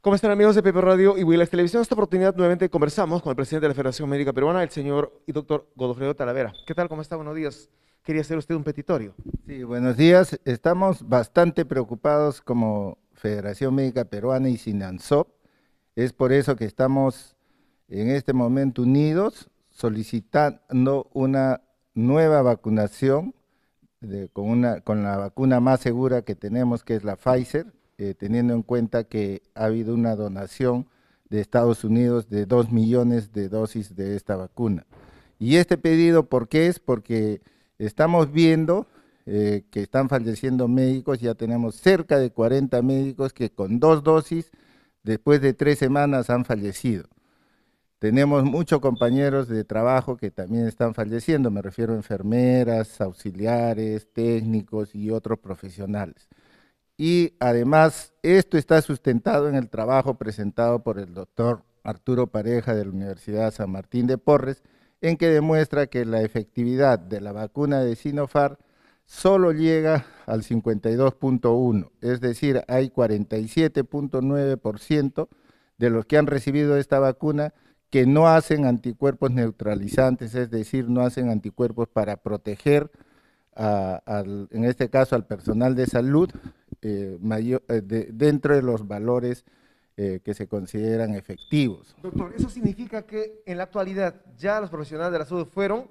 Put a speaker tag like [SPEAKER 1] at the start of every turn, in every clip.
[SPEAKER 1] ¿Cómo están amigos de Pepe Radio y Willas Televisión? esta oportunidad nuevamente conversamos con el presidente de la Federación Médica Peruana, el señor y doctor Godofredo Talavera. ¿Qué tal? ¿Cómo está? Buenos días. Quería hacer usted
[SPEAKER 2] un petitorio. Sí, buenos días. Estamos bastante preocupados como Federación Médica Peruana y SINANSOP. Es por eso que estamos en este momento unidos solicitando una nueva vacunación con, una, con la vacuna más segura que tenemos, que es la Pfizer eh, teniendo en cuenta que ha habido una donación de Estados Unidos de 2 millones de dosis de esta vacuna. Y este pedido, ¿por qué es? Porque estamos viendo eh, que están falleciendo médicos, ya tenemos cerca de 40 médicos que con dos dosis, después de tres semanas, han fallecido. Tenemos muchos compañeros de trabajo que también están falleciendo, me refiero a enfermeras, auxiliares, técnicos y otros profesionales y además esto está sustentado en el trabajo presentado por el doctor Arturo Pareja de la Universidad San Martín de Porres, en que demuestra que la efectividad de la vacuna de sinofar solo llega al 52.1, es decir, hay 47.9% de los que han recibido esta vacuna que no hacen anticuerpos neutralizantes, es decir, no hacen anticuerpos para proteger, en este caso, al personal de salud eh, eh, dentro de los valores eh, que se consideran efectivos.
[SPEAKER 1] Doctor, ¿eso significa que en la actualidad ya los profesionales de la salud fueron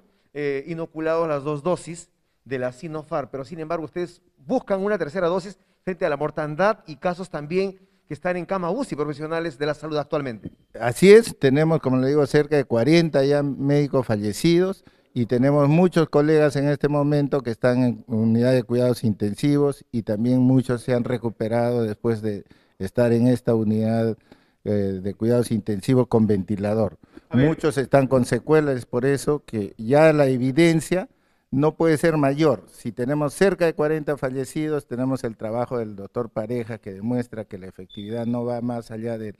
[SPEAKER 1] inoculados las dos dosis de la Sinofar, pero sin embargo ustedes buscan una tercera dosis frente a la mortandad y casos también que están en cama UCI, profesionales de la salud actualmente?
[SPEAKER 2] Así es, tenemos, como le digo, cerca de 40 ya médicos fallecidos, y tenemos muchos colegas en este momento que están en unidad de cuidados intensivos y también muchos se han recuperado después de estar en esta unidad eh, de cuidados intensivos con ventilador. Muchos están con secuelas, por eso que ya la evidencia no puede ser mayor. Si tenemos cerca de 40 fallecidos, tenemos el trabajo del doctor Pareja que demuestra que la efectividad no va más allá del,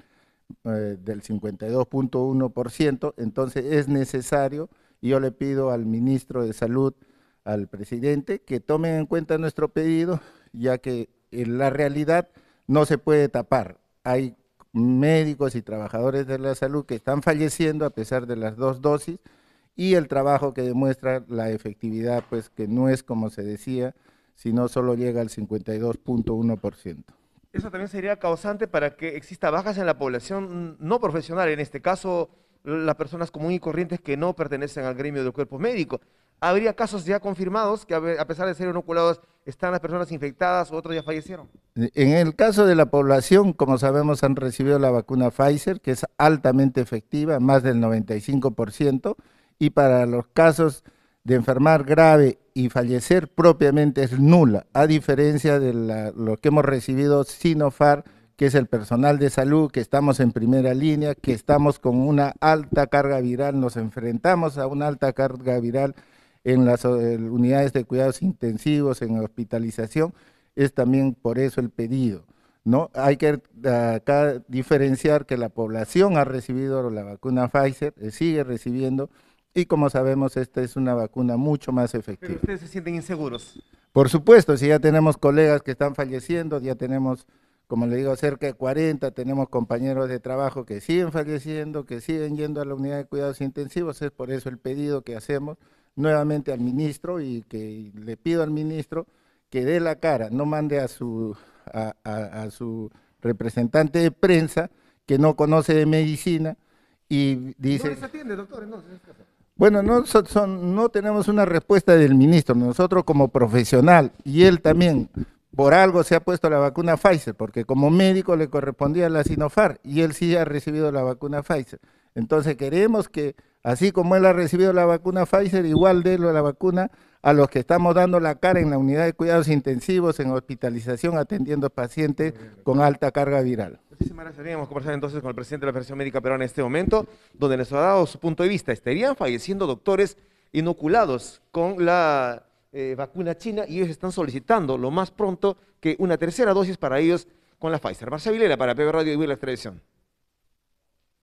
[SPEAKER 2] eh, del 52.1%, entonces es necesario yo le pido al ministro de Salud, al presidente, que tome en cuenta nuestro pedido, ya que en eh, la realidad no se puede tapar. Hay médicos y trabajadores de la salud que están falleciendo a pesar de las dos dosis y el trabajo que demuestra la efectividad, pues que no es como se decía, sino solo llega al 52.1%.
[SPEAKER 1] Eso también sería causante para que exista bajas en la población no profesional, en este caso las personas comunes y corrientes que no pertenecen al gremio del cuerpo médico. ¿Habría casos ya confirmados que a pesar de ser inoculados están las personas infectadas o otros ya fallecieron?
[SPEAKER 2] En el caso de la población, como sabemos, han recibido la vacuna Pfizer, que es altamente efectiva, más del 95%, y para los casos de enfermar grave y fallecer propiamente es nula, a diferencia de los lo que hemos recibido Sinopharm, que es el personal de salud, que estamos en primera línea, que estamos con una alta carga viral, nos enfrentamos a una alta carga viral en las eh, unidades de cuidados intensivos, en hospitalización, es también por eso el pedido. ¿no? Hay que diferenciar que la población ha recibido la vacuna Pfizer, eh, sigue recibiendo, y como sabemos, esta es una vacuna mucho más efectiva.
[SPEAKER 1] ustedes se sienten inseguros?
[SPEAKER 2] Por supuesto, si ya tenemos colegas que están falleciendo, ya tenemos como le digo, cerca de 40 tenemos compañeros de trabajo que siguen falleciendo, que siguen yendo a la unidad de cuidados intensivos, es por eso el pedido que hacemos nuevamente al ministro y que le pido al ministro que dé la cara, no mande a su, representante de prensa que no conoce de medicina y dice... se
[SPEAKER 1] atiende, doctor,
[SPEAKER 2] bueno, no tenemos una respuesta del ministro, nosotros como profesional y él también por algo se ha puesto la vacuna Pfizer, porque como médico le correspondía la Sinopharm y él sí ha recibido la vacuna Pfizer. Entonces queremos que, así como él ha recibido la vacuna Pfizer, igual de la vacuna a los que estamos dando la cara en la unidad de cuidados intensivos, en hospitalización, atendiendo pacientes con alta carga viral.
[SPEAKER 1] Muchísimas gracias. a conversar entonces con el presidente de la Federación Médica Peruana en este momento, donde les ha dado su punto de vista. ¿Estarían falleciendo doctores inoculados con la eh, vacuna china y ellos están solicitando lo más pronto que una tercera dosis para ellos con la Pfizer. Marcia Vilera para PB Radio y la Televisión.